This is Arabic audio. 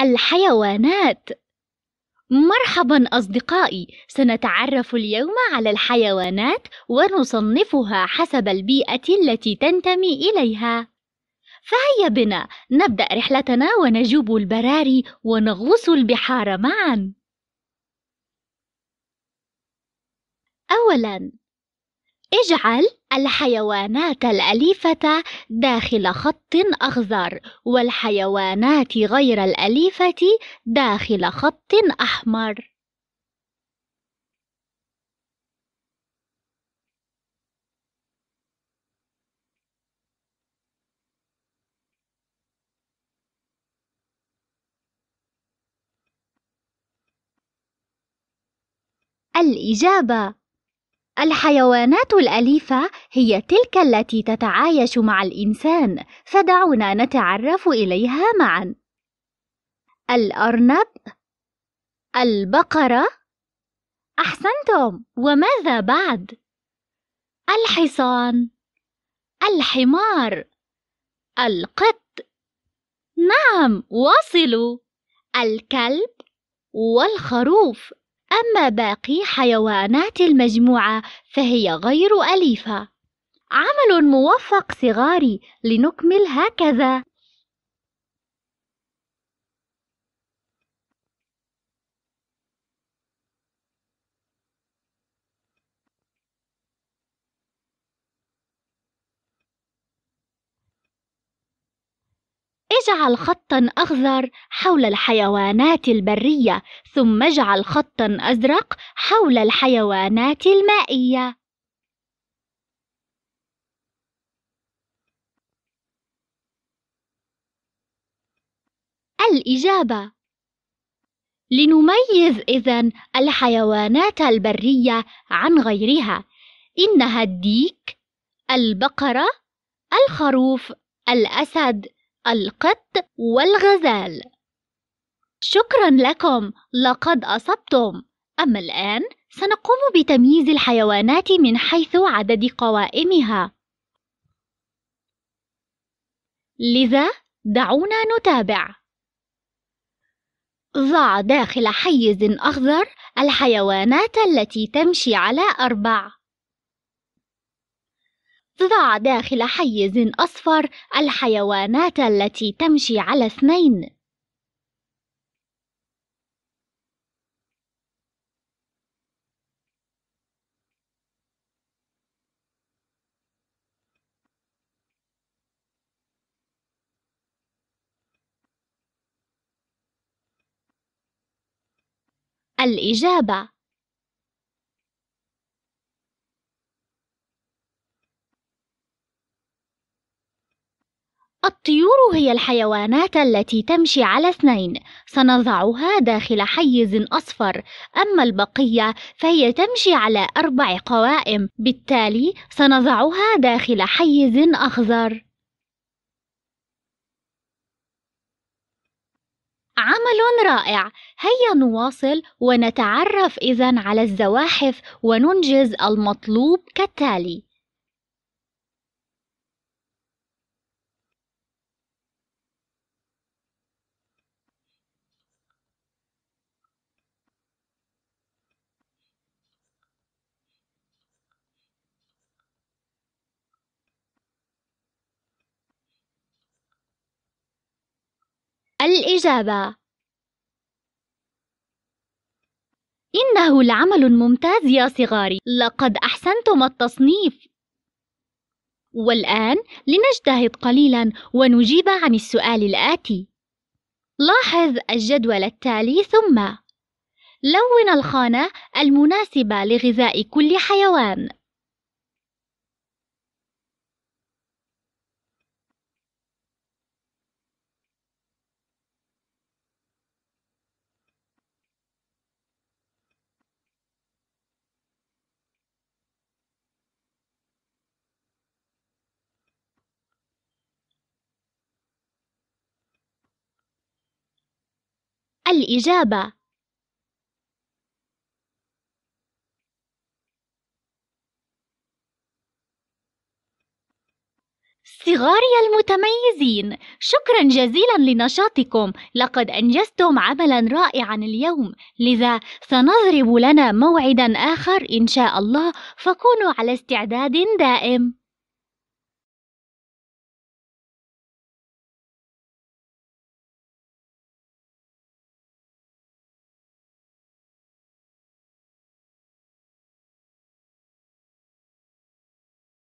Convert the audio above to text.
الحيوانات مرحبا أصدقائي، سنتعرف اليوم على الحيوانات ونصنفها حسب البيئة التي تنتمي إليها. فهيا بنا نبدأ رحلتنا ونجوب البراري ونغوص البحار معا. أولاً اجعل الحيوانات الأليفة داخل خط أخضر والحيوانات غير الأليفة داخل خط أحمر. الإجابة الحيوانات الأليفة هي تلك التي تتعايش مع الإنسان، فدعونا نتعرف إليها معًا. الأرنب، البقرة، أحسنتم، وماذا بعد؟ الحصان، الحمار، القط، نعم، واصلوا، الكلب والخروف. أما باقي حيوانات المجموعة فهي غير أليفة. عمل موفق صغاري لنكمل هكذا. اجعل خطا أخضر حول الحيوانات البرية ثم اجعل خطا أزرق حول الحيوانات المائية الإجابة لنميز إذن الحيوانات البرية عن غيرها إنها الديك البقرة الخروف الأسد القط والغزال شكرا لكم لقد أصبتم أما الآن سنقوم بتمييز الحيوانات من حيث عدد قوائمها لذا دعونا نتابع ضع داخل حيز أخضر الحيوانات التي تمشي على أربع تضع داخل حيز أصفر الحيوانات التي تمشي على اثنين. الإجابة الطيور هي الحيوانات التي تمشي على اثنين سنضعها داخل حيز أصفر أما البقية فهي تمشي على أربع قوائم بالتالي سنضعها داخل حيز أخضر عمل رائع هيا نواصل ونتعرف إذا على الزواحف وننجز المطلوب كالتالي الإجابة إنه العمل الممتاز يا صغاري لقد أحسنتم التصنيف والآن لنجتهد قليلا ونجيب عن السؤال الآتي لاحظ الجدول التالي ثم لون الخانة المناسبة لغذاء كل حيوان الإجابة صغاري المتميزين شكرا جزيلا لنشاطكم لقد انجزتم عملا رائعا اليوم لذا سنضرب لنا موعدا اخر ان شاء الله فكونوا على استعداد دائم